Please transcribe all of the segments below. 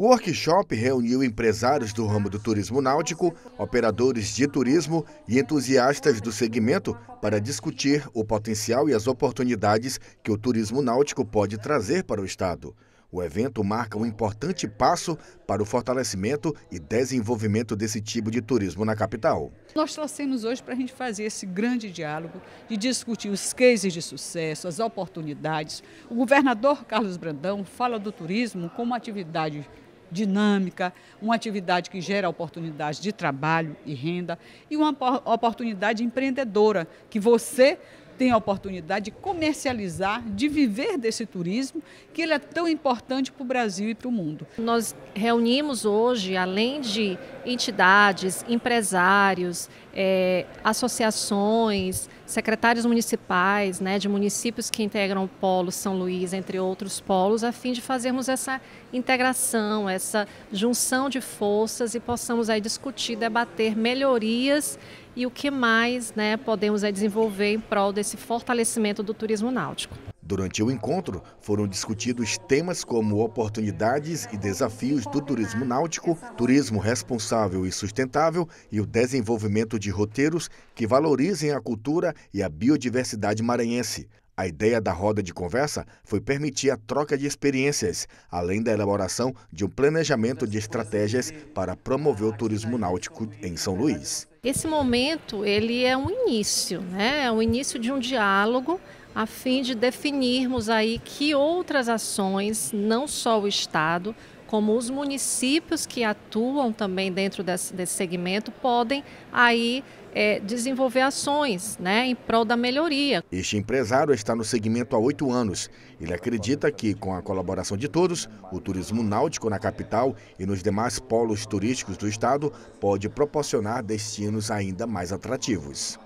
O workshop reuniu empresários do ramo do turismo náutico, operadores de turismo e entusiastas do segmento para discutir o potencial e as oportunidades que o turismo náutico pode trazer para o Estado. O evento marca um importante passo para o fortalecimento e desenvolvimento desse tipo de turismo na capital. Nós trouxemos hoje para a gente fazer esse grande diálogo, de discutir os cases de sucesso, as oportunidades. O governador Carlos Brandão fala do turismo como atividade dinâmica, uma atividade que gera oportunidades de trabalho e renda e uma oportunidade empreendedora que você tem a oportunidade de comercializar, de viver desse turismo, que ele é tão importante para o Brasil e para o mundo. Nós reunimos hoje, além de entidades, empresários, é, associações, secretários municipais né, de municípios que integram o Polo São Luís, entre outros polos, a fim de fazermos essa integração, essa junção de forças e possamos aí discutir, debater melhorias e o que mais né, podemos é, desenvolver em prol desse fortalecimento do turismo náutico. Durante o encontro, foram discutidos temas como oportunidades e desafios do turismo náutico, turismo responsável e sustentável e o desenvolvimento de roteiros que valorizem a cultura e a biodiversidade maranhense. A ideia da roda de conversa foi permitir a troca de experiências, além da elaboração de um planejamento de estratégias para promover o turismo náutico em São Luís. Esse momento ele é um início, né? É o início de um diálogo a fim de definirmos aí que outras ações, não só o Estado, como os municípios que atuam também dentro desse, desse segmento podem aí é, desenvolver ações né, em prol da melhoria. Este empresário está no segmento há oito anos. Ele acredita que, com a colaboração de todos, o turismo náutico na capital e nos demais polos turísticos do estado pode proporcionar destinos ainda mais atrativos.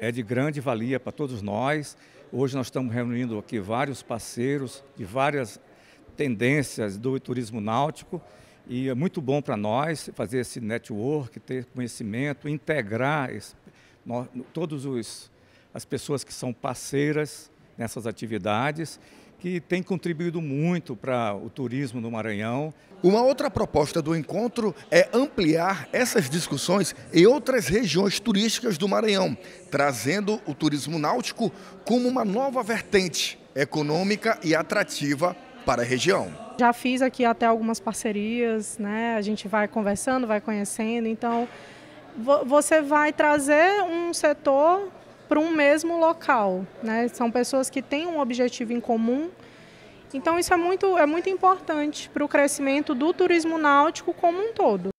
É de grande valia para todos nós. Hoje nós estamos reunindo aqui vários parceiros de várias tendências do turismo náutico e é muito bom para nós fazer esse network, ter conhecimento, integrar esse, nós, todos os as pessoas que são parceiras nessas atividades que têm contribuído muito para o turismo no Maranhão. Uma outra proposta do encontro é ampliar essas discussões em outras regiões turísticas do Maranhão, trazendo o turismo náutico como uma nova vertente econômica e atrativa para a região. Já fiz aqui até algumas parcerias, né? A gente vai conversando, vai conhecendo, então você vai trazer um setor para um mesmo local, né? São pessoas que têm um objetivo em comum. Então isso é muito é muito importante para o crescimento do turismo náutico como um todo.